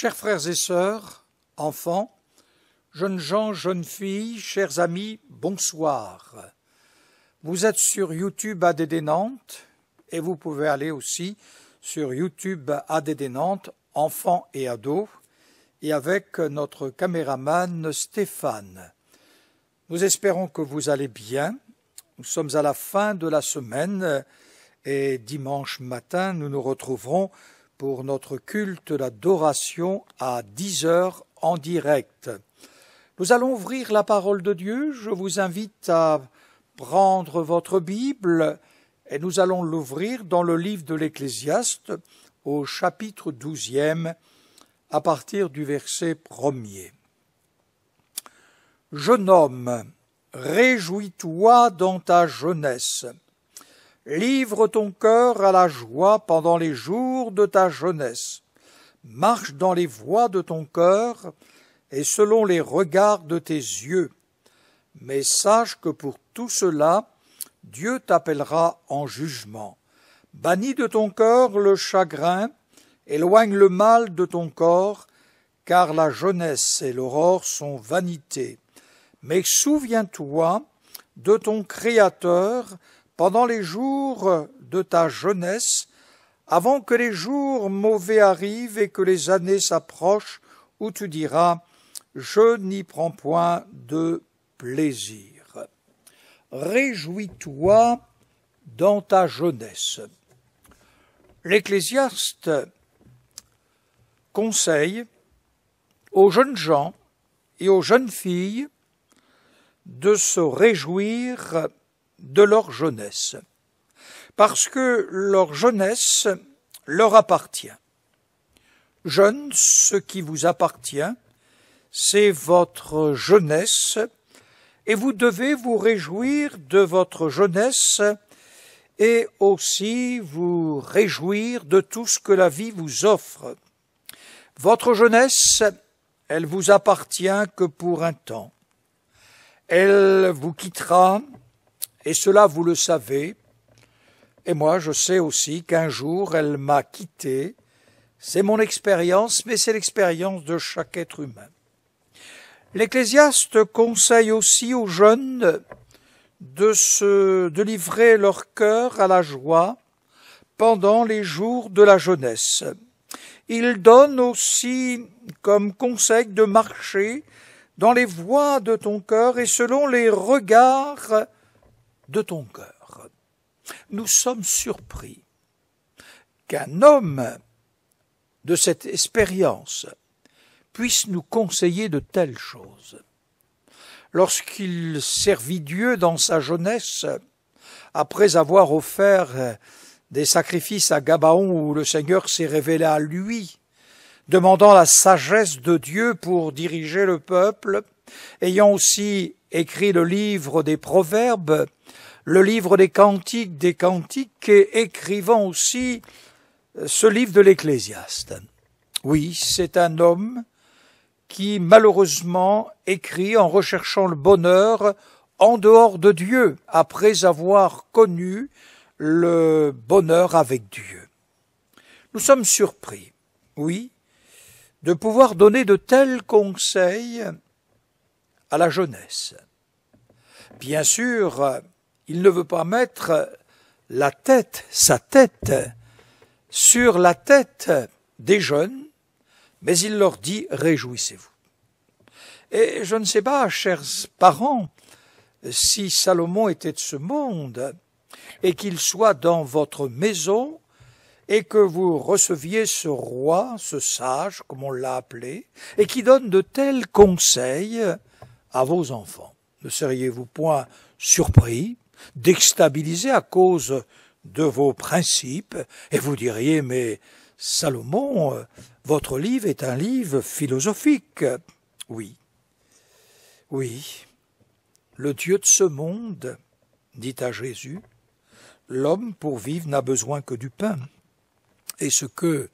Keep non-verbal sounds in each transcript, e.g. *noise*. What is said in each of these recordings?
Chers frères et sœurs, enfants, jeunes gens, jeunes filles, chers amis, bonsoir. Vous êtes sur YouTube ADD Nantes et vous pouvez aller aussi sur YouTube ADD Nantes, enfants et ados, et avec notre caméraman Stéphane. Nous espérons que vous allez bien. Nous sommes à la fin de la semaine et dimanche matin, nous nous retrouverons pour notre culte d'adoration à 10 heures en direct. Nous allons ouvrir la parole de Dieu. Je vous invite à prendre votre Bible et nous allons l'ouvrir dans le livre de l'Ecclésiaste au chapitre 12e à partir du verset premier. Jeune homme, réjouis-toi dans ta jeunesse Livre ton cœur à la joie pendant les jours de ta jeunesse. Marche dans les voies de ton cœur et selon les regards de tes yeux. Mais sache que pour tout cela, Dieu t'appellera en jugement. Bannis de ton cœur le chagrin, éloigne le mal de ton corps, car la jeunesse et l'aurore sont vanité. Mais souviens-toi de ton Créateur pendant les jours de ta jeunesse, avant que les jours mauvais arrivent et que les années s'approchent, où tu diras Je n'y prends point de plaisir. Réjouis-toi dans ta jeunesse. L'Ecclésiaste conseille aux jeunes gens et aux jeunes filles de se réjouir de leur jeunesse, parce que leur jeunesse leur appartient. Jeune, ce qui vous appartient, c'est votre jeunesse, et vous devez vous réjouir de votre jeunesse et aussi vous réjouir de tout ce que la vie vous offre. Votre jeunesse, elle vous appartient que pour un temps. Elle vous quittera et cela, vous le savez, et moi, je sais aussi qu'un jour, elle m'a quitté. C'est mon expérience, mais c'est l'expérience de chaque être humain. L'Ecclésiaste conseille aussi aux jeunes de se, de livrer leur cœur à la joie pendant les jours de la jeunesse. Il donne aussi comme conseil de marcher dans les voies de ton cœur et selon les regards de ton cœur. Nous sommes surpris qu'un homme de cette expérience puisse nous conseiller de telles choses. Lorsqu'il servit Dieu dans sa jeunesse, après avoir offert des sacrifices à Gabaon où le Seigneur s'est révélé à lui, demandant la sagesse de Dieu pour diriger le peuple, ayant aussi écrit le livre des Proverbes, le livre des Cantiques des Cantiques et écrivant aussi euh, ce livre de l'Ecclésiaste. Oui, c'est un homme qui malheureusement écrit en recherchant le bonheur en dehors de Dieu, après avoir connu le bonheur avec Dieu. Nous sommes surpris, oui, de pouvoir donner de tels conseils à la jeunesse. Bien sûr, il ne veut pas mettre la tête, sa tête, sur la tête des jeunes, mais il leur dit Réjouissez-vous. Et je ne sais pas, chers parents, si Salomon était de ce monde, et qu'il soit dans votre maison, et que vous receviez ce roi, ce sage, comme on l'a appelé, et qui donne de tels conseils à vos enfants. Ne seriez-vous point surpris, déstabilisé à cause de vos principes, et vous diriez Mais Salomon, euh, votre livre est un livre philosophique. Oui, oui, le Dieu de ce monde dit à Jésus L'homme pour vivre n'a besoin que du pain, et ce que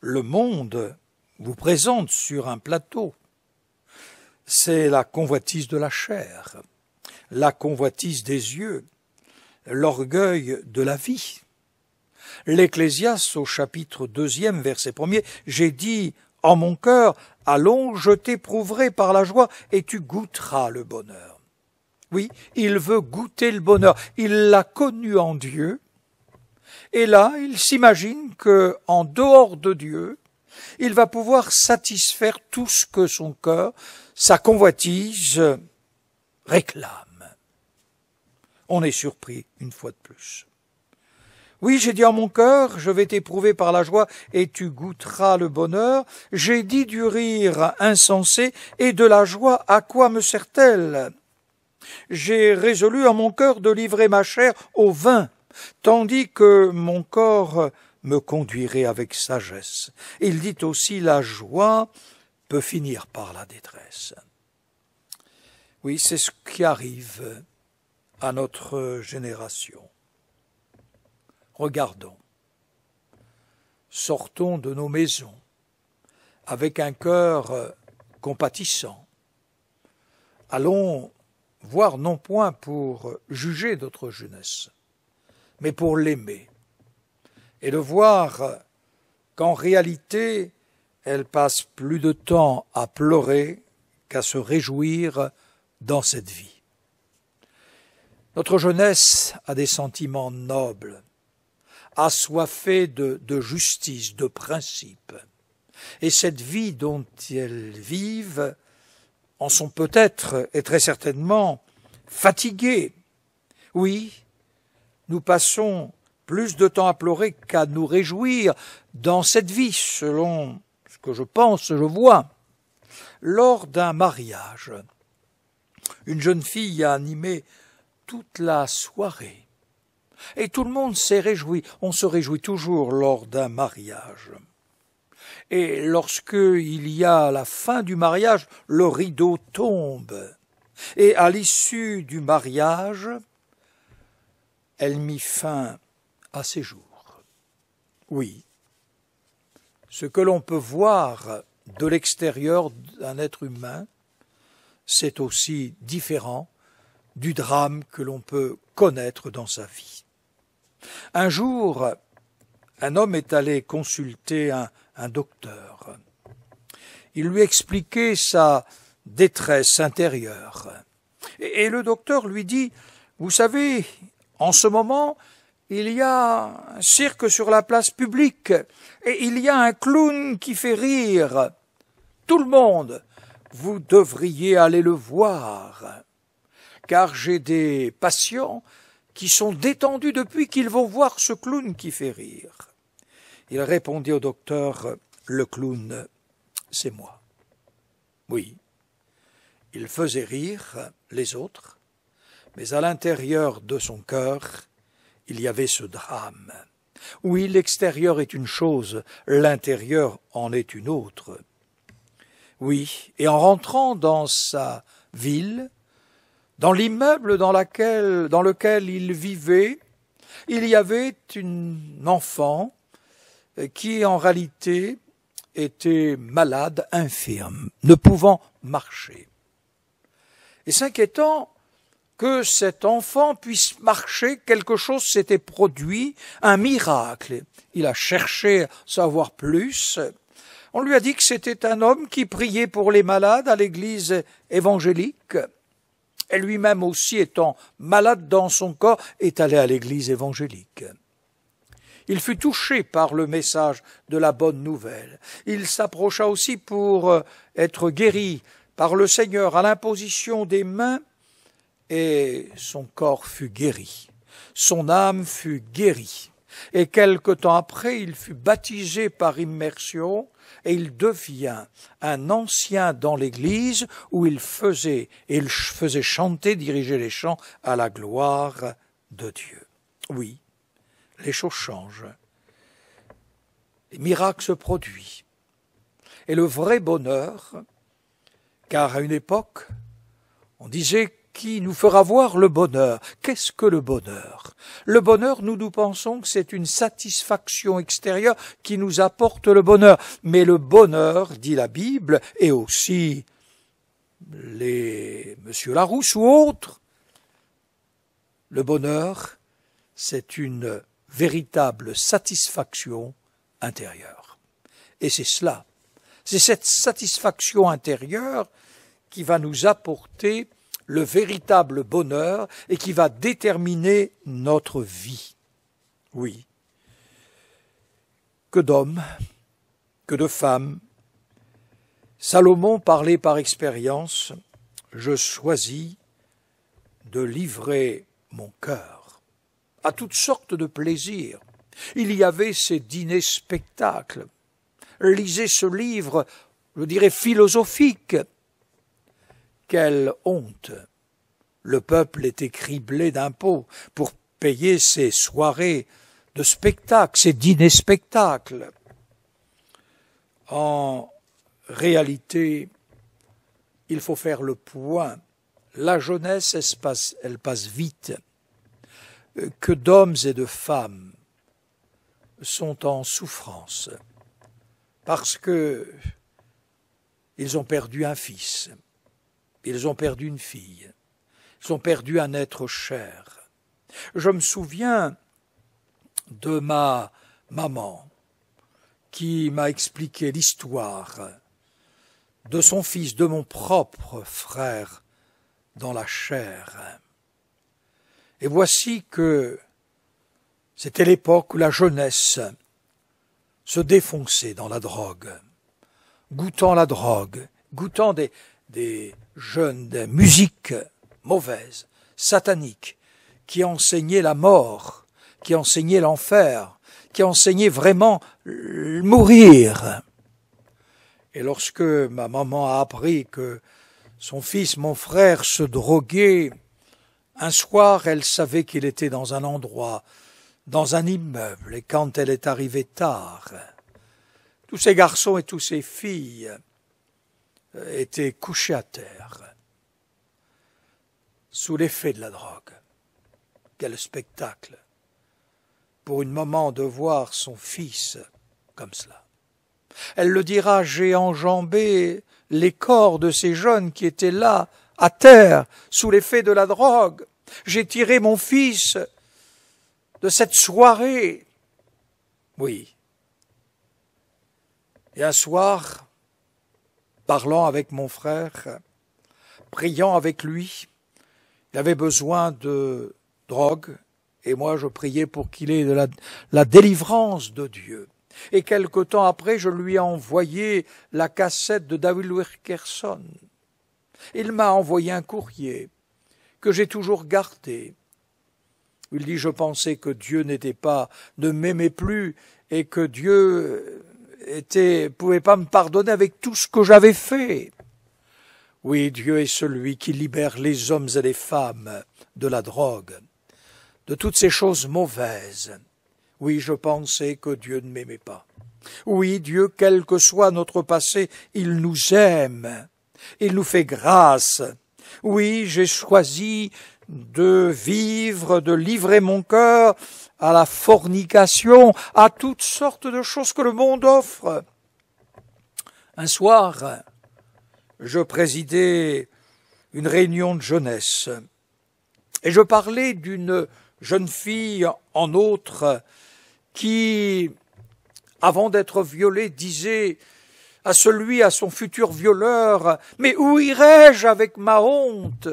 le monde vous présente sur un plateau, c'est la convoitise de la chair, la convoitise des yeux, l'orgueil de la vie. L'Ecclésiaste au chapitre deuxième, verset premier, j'ai dit en mon cœur, allons, je t'éprouverai par la joie et tu goûteras le bonheur. Oui, il veut goûter le bonheur. Il l'a connu en Dieu. Et là, il s'imagine que, en dehors de Dieu, il va pouvoir satisfaire tout ce que son cœur, sa convoitise réclame. On est surpris une fois de plus. Oui, j'ai dit en mon cœur, je vais t'éprouver par la joie, et tu goûteras le bonheur. J'ai dit du rire insensé, et de la joie à quoi me sert-elle J'ai résolu en mon cœur de livrer ma chair au vin, tandis que mon corps me conduirait avec sagesse. Il dit aussi la joie peut finir par la détresse. Oui, c'est ce qui arrive à notre génération. Regardons. Sortons de nos maisons avec un cœur compatissant. Allons voir non point pour juger notre jeunesse, mais pour l'aimer, et de voir qu'en réalité elle passe plus de temps à pleurer qu'à se réjouir dans cette vie. Notre jeunesse a des sentiments nobles, assoiffés de, de justice, de principes, et cette vie dont elles vivent en sont peut-être et très certainement fatiguées. Oui, nous passons plus de temps à pleurer qu'à nous réjouir dans cette vie, selon que je pense, je vois, lors d'un mariage. Une jeune fille a animé toute la soirée. Et tout le monde s'est réjoui. On se réjouit toujours lors d'un mariage. Et lorsque il y a la fin du mariage, le rideau tombe. Et à l'issue du mariage, elle mit fin à ses jours. Oui, ce que l'on peut voir de l'extérieur d'un être humain, c'est aussi différent du drame que l'on peut connaître dans sa vie. Un jour, un homme est allé consulter un, docteur. Il lui expliquait sa détresse intérieure. et le docteur lui dit Vous savez, en ce moment, il y a un cirque sur la place publique, et il y a un clown qui fait rire. Tout le monde, vous devriez aller le voir, car j'ai des patients qui sont détendus depuis qu'ils vont voir ce clown qui fait rire. Il répondit au docteur Le clown, c'est moi. Oui. Il faisait rire les autres, mais à l'intérieur de son cœur, il y avait ce drame. Oui, l'extérieur est une chose, l'intérieur en est une autre. Oui, et en rentrant dans sa ville, dans l'immeuble dans, dans lequel il vivait, il y avait un enfant euh, qui en réalité était malade, infirme, ne pouvant marcher. Et s'inquiétant que cet enfant puisse marcher, quelque chose s'était produit, un miracle. Il a cherché à savoir plus. On lui a dit que c'était un homme qui priait pour les malades à l'église évangélique. Et lui-même aussi, étant malade dans son corps, est allé à l'église évangélique. Il fut touché par le message de la bonne nouvelle. Il s'approcha aussi pour euh, être guéri par le Seigneur à l'imposition des mains et son corps fut guéri, son âme fut guérie, et quelque temps après il fut baptisé par immersion, et il devient un ancien dans l'Église où il faisait, il faisait chanter, diriger les chants à la gloire de Dieu. Oui, les choses changent. Les miracles se produisent. Et le vrai bonheur, car à une époque, on disait qui nous fera voir le bonheur. Qu'est-ce que le bonheur Le bonheur, nous nous pensons que c'est une satisfaction extérieure qui nous apporte le bonheur. Mais le bonheur, dit la Bible, et aussi les Monsieur Larousse ou autres, le bonheur, c'est une véritable satisfaction intérieure. Et c'est cela, c'est cette satisfaction intérieure qui va nous apporter le véritable bonheur et qui va déterminer notre vie. Oui. Que d'hommes, que de femmes. Salomon parlait par expérience, je choisis de livrer mon cœur à toutes sortes de plaisirs. Il y avait ces dîners-spectacles. Lisez ce livre, je dirais philosophique, quelle honte Le peuple était criblé d'impôts pour payer ses soirées de spectacles, ses dîners-spectacles. En réalité, il faut faire le point. La jeunesse, passe, elle passe vite. Que d'hommes et de femmes sont en souffrance parce que ils ont perdu un fils, ils ont perdu une fille. Ils ont perdu un être cher. Je me souviens de ma maman qui m'a expliqué l'histoire de son fils, de mon propre frère dans la chair. Et voici que c'était l'époque où la jeunesse se défonçait dans la drogue, goûtant la drogue, goûtant des, des jeunes, des musiques mauvaises, sataniques, qui enseignaient la mort, qui enseignaient l'enfer, qui enseignaient vraiment mourir. Et lorsque ma maman a appris que son fils, mon frère, se droguait, un soir elle savait qu'il était dans un endroit, dans un immeuble, et quand elle est arrivée tard, tous ces garçons et toutes ces filles était couché à terre sous l'effet de la drogue. Quel spectacle pour une maman de voir son fils comme cela. Elle le dira, j'ai enjambé les corps de ces jeunes qui étaient là, à terre, sous l'effet de la drogue. J'ai tiré mon fils de cette soirée. Oui. Et un soir, parlant avec mon frère, priant avec lui. Il avait besoin de drogue et moi je priais pour qu'il ait de la, la, délivrance de Dieu. Et quelque temps après, je lui ai envoyé la cassette de David Wilkerson. Il m'a envoyé un courrier que j'ai toujours gardé. Il dit, je pensais que Dieu n'était pas, ne m'aimait plus et que Dieu était, pouvait pas me pardonner avec tout ce que j'avais fait. Oui, Dieu est celui qui libère les hommes et les femmes de la drogue, de toutes ces choses mauvaises. Oui, je pensais que Dieu ne m'aimait pas. Oui, Dieu, quel que soit notre passé, il nous aime, il nous fait grâce. Oui, j'ai choisi de vivre, de livrer mon cœur à la fornication, à toutes sortes de choses que le monde offre. Un soir, je présidais une réunion de jeunesse et je parlais d'une jeune fille en autre qui, avant d'être violée, disait à celui, à son futur violeur, mais où irai-je avec ma honte?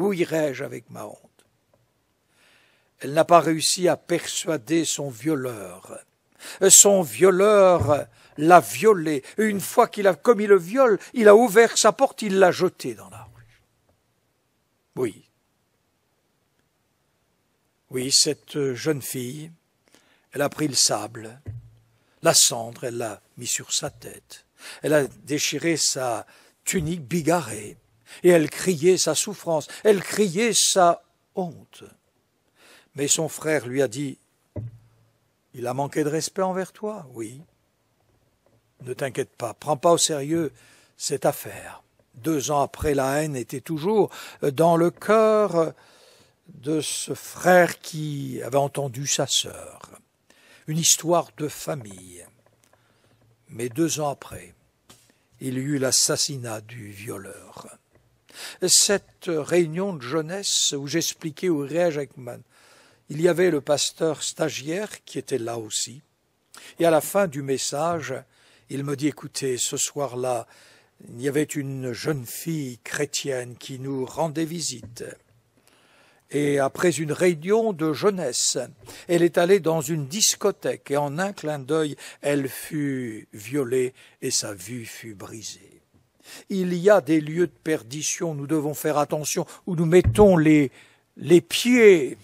Où irai-je avec ma honte Elle n'a pas réussi à persuader son violeur. Son violeur l'a violée. Une fois qu'il a commis le viol, il a ouvert sa porte, il l'a jetée dans la rue. Oui. Oui, cette jeune fille, elle a pris le sable, la cendre, elle l'a mis sur sa tête. Elle a déchiré sa tunique bigarrée et elle criait sa souffrance, elle criait sa honte. Mais son frère lui a dit Il a manqué de respect envers toi, oui. Ne t'inquiète pas, prends pas au sérieux cette affaire. Deux ans après, la haine était toujours dans le cœur de ce frère qui avait entendu sa sœur. Une histoire de famille. Mais deux ans après, il y eut l'assassinat du violeur cette réunion de jeunesse où j'expliquais au Réa Jackman. Il y avait le pasteur stagiaire qui était là aussi. Et à la fin du message, il me dit Écoutez, ce soir-là, il y avait une jeune fille chrétienne qui nous rendait visite. Et après une réunion de jeunesse, elle est allée dans une discothèque et en un clin d'œil, elle fut violée et sa vue fut brisée. Il y a des lieux de perdition, nous devons faire attention, où nous mettons les, les pieds.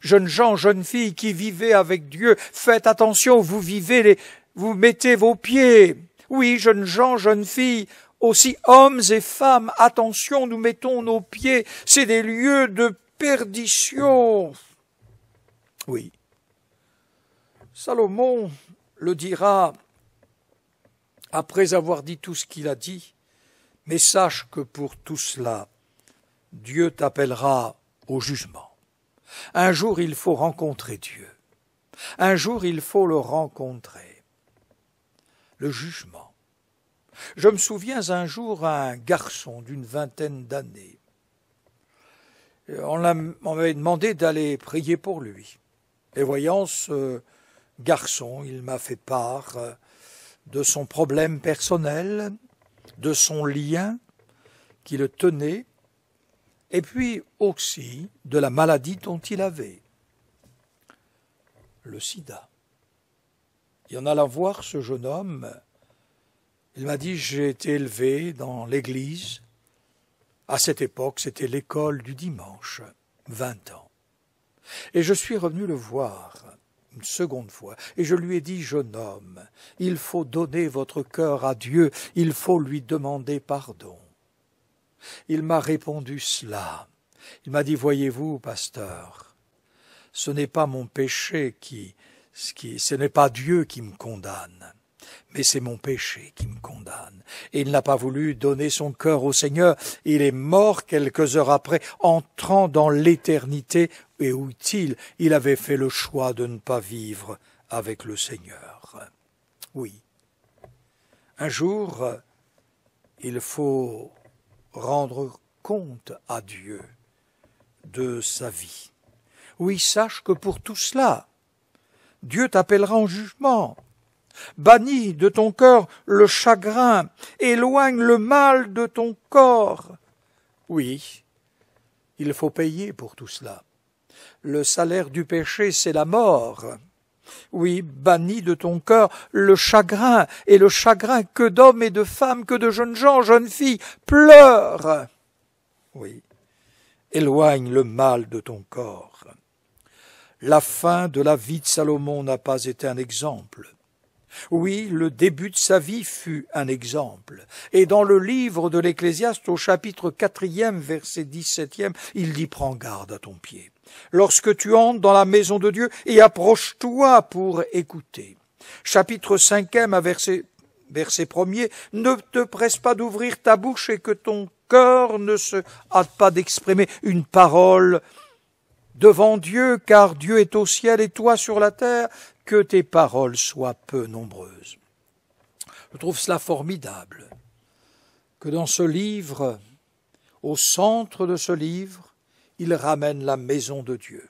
Jeunes gens, jeunes filles qui vivez avec Dieu, faites attention, vous vivez les, vous mettez vos pieds. Oui, jeunes gens, jeunes filles, aussi hommes et femmes, attention, nous mettons nos pieds, c'est des lieux de perdition. Oui. Salomon le dira après avoir dit tout ce qu'il a dit, mais sache que pour tout cela, Dieu t'appellera au jugement. Un jour il faut rencontrer Dieu. Un jour il faut le rencontrer. Le jugement. Je me souviens un jour à un garçon d'une vingtaine d'années. Euh, on m'avait demandé d'aller prier pour lui. Et voyant ce garçon, il m'a fait part euh, de son problème personnel, de son lien qui le tenait, et puis aussi de la maladie dont il avait, le sida. Et en allant voir ce jeune homme, il m'a dit J'ai été élevé dans l'église. À cette époque, c'était l'école du dimanche, vingt ans. Et je suis revenu le voir une seconde fois, et je lui ai dit, jeune homme, il faut donner votre cœur à Dieu, il faut lui demander pardon. Il m'a répondu cela. Il m'a dit, voyez-vous, pasteur, ce n'est pas mon péché qui, qui ce n'est pas Dieu qui me condamne. Mais c'est mon péché qui me condamne. Il n'a pas voulu donner son cœur au Seigneur. Il est mort quelques heures après, entrant dans l'éternité, et où il Il avait fait le choix de ne pas vivre avec le Seigneur. Oui. Un jour, il faut rendre compte à Dieu de sa vie. Oui, sache que pour tout cela, Dieu t'appellera en jugement. Bannis de ton cœur le chagrin, éloigne le mal de ton corps. Oui, il faut payer pour tout cela. Le salaire du péché, c'est la mort. Oui, bannis de ton cœur le chagrin, et le chagrin que d'hommes et de femmes, que de jeunes gens, jeunes filles, pleurent. Oui, éloigne le mal de ton corps. La fin de la vie de Salomon n'a pas été un exemple. Oui, le début de sa vie fut un exemple. Et dans le livre de l'Ecclésiaste, au chapitre quatrième, verset dix-septième, il dit Prends garde à ton pied. Lorsque tu entres dans la maison de Dieu et approche-toi pour écouter. Chapitre cinquième, verset, verset premier, ne te presse pas d'ouvrir ta bouche et que ton cœur ne se hâte pas d'exprimer une parole devant Dieu, car Dieu est au ciel et toi sur la terre, que tes paroles soient peu nombreuses. Je trouve cela formidable que dans ce livre, au centre de ce livre, il ramène la maison de Dieu,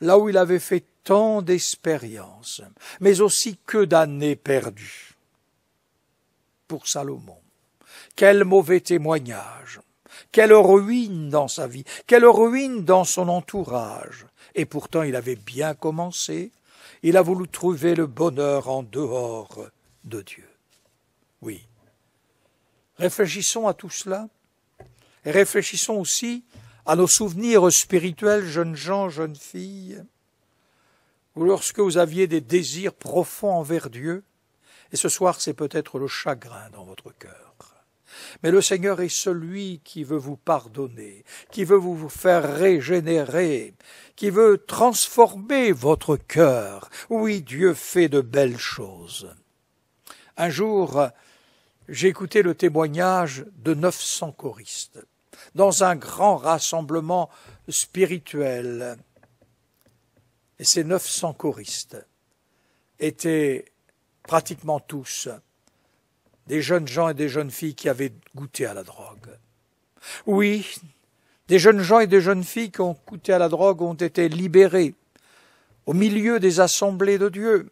là où il avait fait tant d'expériences, mais aussi que d'années perdues. Pour Salomon, quel mauvais témoignage, quelle ruine dans sa vie, quelle ruine dans son entourage. Et pourtant il avait bien commencé, il a voulu trouver le bonheur en dehors de Dieu. Oui. Réfléchissons à tout cela et réfléchissons aussi à nos souvenirs spirituels, jeunes gens, jeunes filles, ou lorsque vous aviez des désirs profonds envers Dieu, et ce soir c'est peut-être le chagrin dans votre cœur. Mais le Seigneur est celui qui veut vous pardonner, qui veut vous faire régénérer, qui veut transformer votre cœur. Oui, Dieu fait de belles choses. Un jour, j'ai écouté le témoignage de 900 choristes dans un grand rassemblement spirituel. Et ces 900 choristes étaient pratiquement tous des jeunes gens et des jeunes filles qui avaient goûté à la drogue. Oui, des jeunes gens et des jeunes filles qui ont goûté à la drogue ont été libérés au milieu des assemblées de Dieu.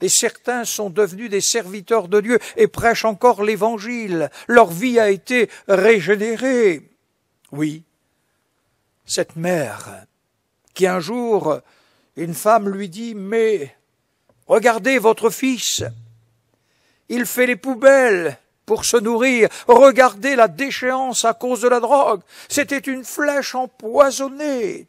Et certains sont devenus des serviteurs de Dieu et prêchent encore l'Évangile. Leur vie a été régénérée. Oui, cette mère qui un jour, une femme lui dit, mais regardez votre fils, il fait les poubelles pour se nourrir. Regardez la déchéance à cause de la drogue. C'était une flèche empoisonnée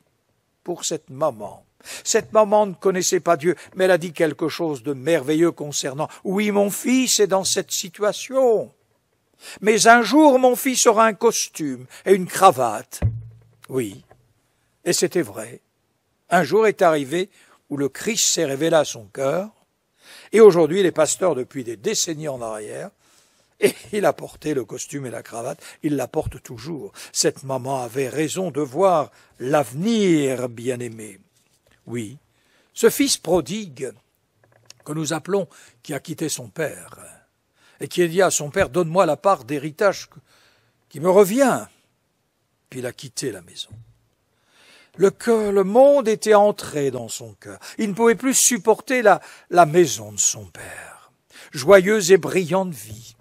pour cette maman. Cette maman ne connaissait pas Dieu, mais elle a dit quelque chose de merveilleux concernant Oui, mon fils est dans cette situation. Mais un jour mon fils aura un costume et une cravate. Oui. Et c'était vrai. Un jour est arrivé où le Christ s'est révélé à son cœur, et aujourd'hui, les pasteurs, depuis des décennies en arrière, et *laughs* il a porté le costume et la cravate, il la porte toujours. Cette maman avait raison de voir l'avenir, bien-aimé. Oui, ce fils prodigue, que nous appelons, qui a quitté son père, et qui a dit à son père, donne-moi la part d'héritage qui me revient. Puis il a quitté la maison. Le, cœur, le monde était entré dans son cœur. Il ne pouvait plus supporter la, la maison de son père. Joyeuse et brillante vie.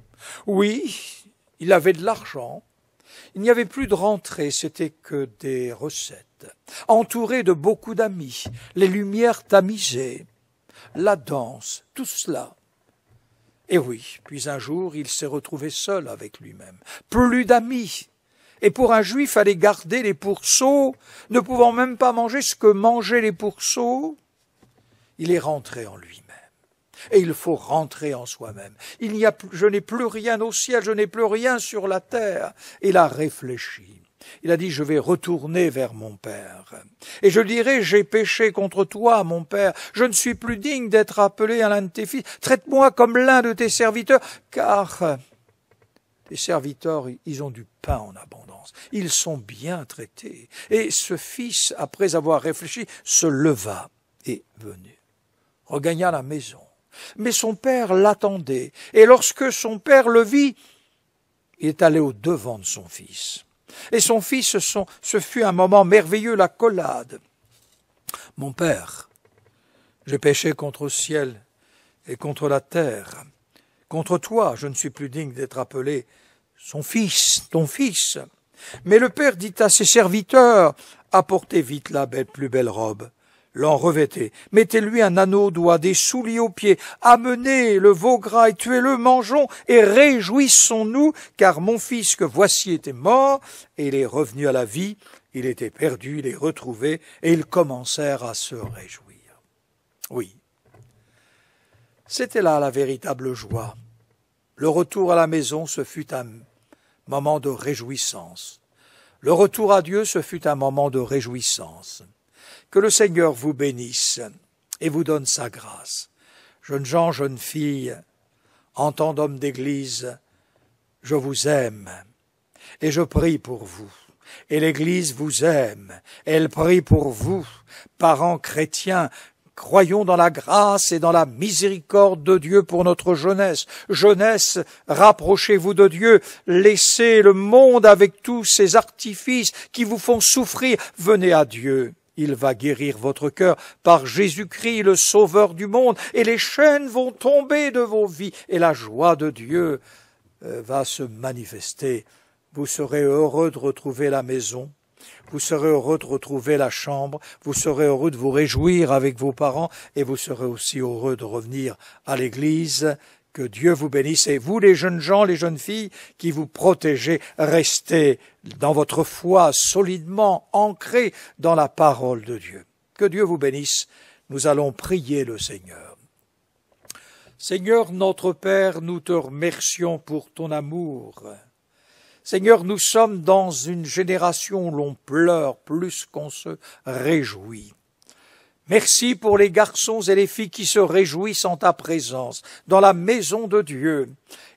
Oui, il avait de l'argent. Il n'y avait plus de rentrée, c'était que des recettes. Entouré de beaucoup d'amis, les lumières tamisées, la danse, tout cela. Et oui, puis un jour, il s'est retrouvé seul avec lui-même. Plus d'amis, et pour un juif, aller garder les pourceaux, ne pouvant même pas manger ce que mangeaient les pourceaux, il est rentré en lui-même. Et il faut rentrer en soi-même. Il n'y a, je n'ai plus rien au ciel, je n'ai plus rien sur la terre. Il a réfléchi. Il a dit, je vais retourner vers mon Père. Et je dirai, j'ai péché contre toi, mon Père. Je ne suis plus digne d'être appelé à l'un de tes fils. Traite-moi comme l'un de tes serviteurs, car les serviteurs, ils ont du pain en abondance. Ils sont bien traités. Et ce fils, après avoir réfléchi, se leva et venu. Regagna la maison. Mais son père l'attendait, et lorsque son père le vit, il est allé au devant de son fils. Et son fils, ce fut un moment merveilleux, la collade. Mon père, j'ai péché contre le ciel et contre la terre. Contre toi, je ne suis plus digne d'être appelé son fils, ton fils. Mais le père dit à ses serviteurs, apportez vite la belle, plus belle robe. L'en revêtez, mettez-lui un anneau au doigt, des souliers aux pieds, amenez le veau gras et tuez-le, mangeons et réjouissons-nous, car mon fils que voici était mort, et il est revenu à la vie, il était perdu, il est retrouvé, et ils commencèrent à se réjouir. Oui. C'était là la véritable joie. Le retour à la maison, se fut un moment de réjouissance. Le retour à Dieu, ce fut un moment de réjouissance. Que le Seigneur vous bénisse et vous donne sa grâce. Jeunes gens, jeunes filles, en tant d'hommes d'Église, je vous aime et je prie pour vous. Et l'Église vous aime, elle prie pour vous, parents chrétiens, Croyons dans la grâce et dans la miséricorde de Dieu pour notre jeunesse. Jeunesse, rapprochez-vous de Dieu, laissez le monde avec tous ses artifices qui vous font souffrir, venez à Dieu. Il va guérir votre cœur par Jésus-Christ, le Sauveur du monde, et les chaînes vont tomber de vos vies, et la joie de Dieu euh, va se manifester. Vous serez heureux de retrouver la maison, vous serez heureux de retrouver la chambre, vous serez heureux de vous réjouir avec vos parents et vous serez aussi heureux de revenir à l'église. Que Dieu vous bénisse et vous, les jeunes gens, les jeunes filles qui vous protégez, restez dans votre foi solidement ancrée dans la parole de Dieu. Que Dieu vous bénisse. Nous allons prier le Seigneur. Seigneur notre Père, nous te remercions pour ton amour. Seigneur, nous sommes dans une génération où l'on pleure plus qu'on se réjouit. Merci pour les garçons et les filles qui se réjouissent en ta présence dans la maison de Dieu.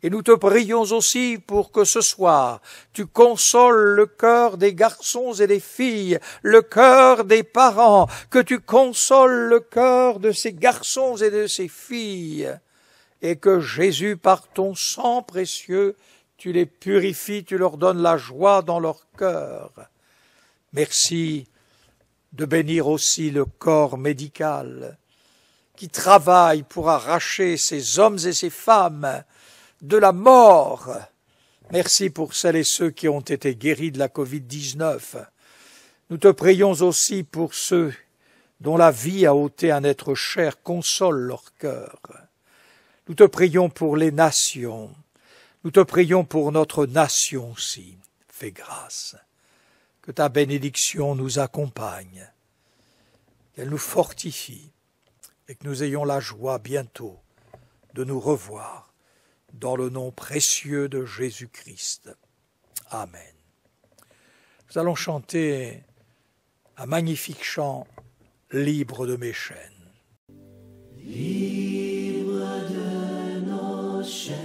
Et nous te prions aussi pour que ce soir tu consoles le cœur des garçons et des filles, le cœur des parents, que tu consoles le cœur de ces garçons et de ces filles, et que Jésus par ton sang précieux tu les purifies, tu leur donnes la joie dans leur cœur. Merci de bénir aussi le corps médical qui travaille pour arracher ces hommes et ces femmes de la mort. Merci pour celles et ceux qui ont été guéris de la Covid-19. Nous te prions aussi pour ceux dont la vie a ôté un être cher, console leur cœur. Nous te prions pour les nations, nous te prions pour notre nation aussi. Fais grâce. Que ta bénédiction nous accompagne, qu'elle nous fortifie et que nous ayons la joie bientôt de nous revoir dans le nom précieux de Jésus-Christ. Amen. Nous allons chanter un magnifique chant libre de mes chaînes. Libre de nos chaînes.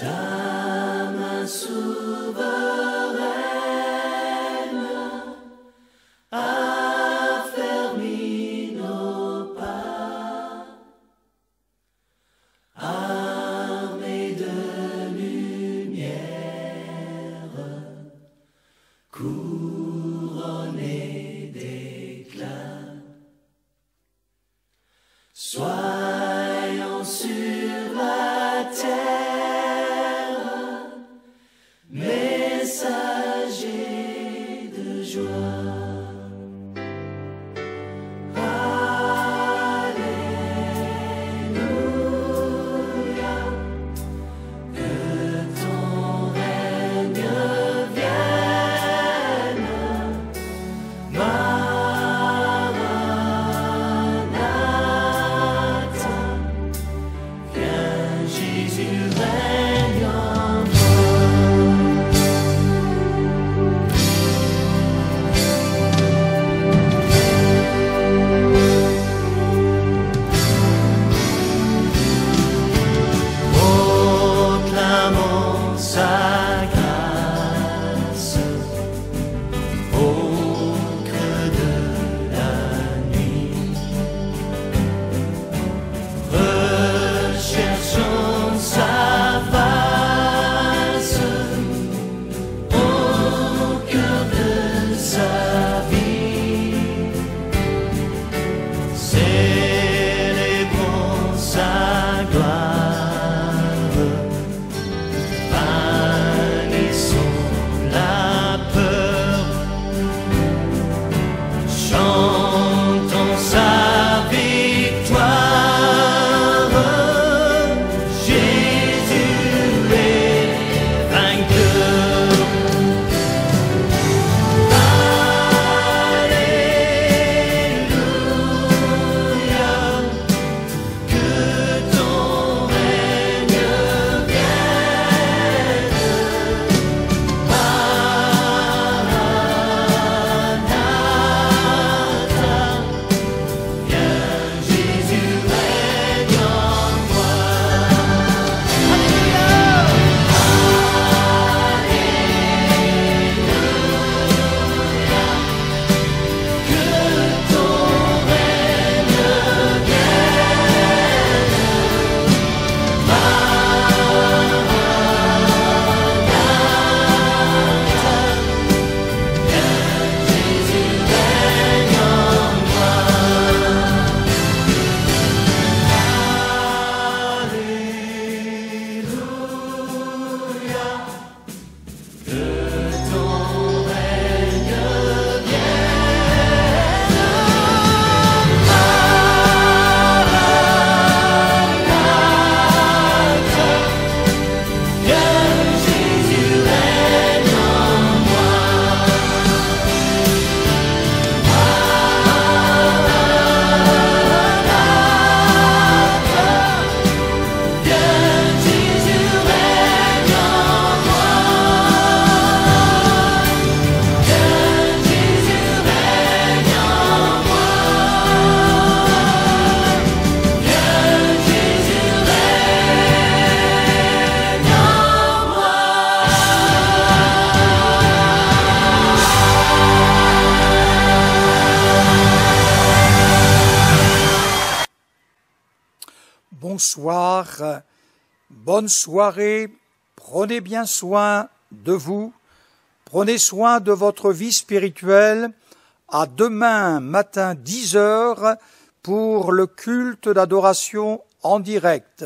Ta main souveraine fermé nos pas, Armée de lumière, couronnée d'éclat. Soyons sur la terre. Bonne soirée, prenez bien soin de vous, prenez soin de votre vie spirituelle. À demain matin 10 heures pour le culte d'adoration en direct.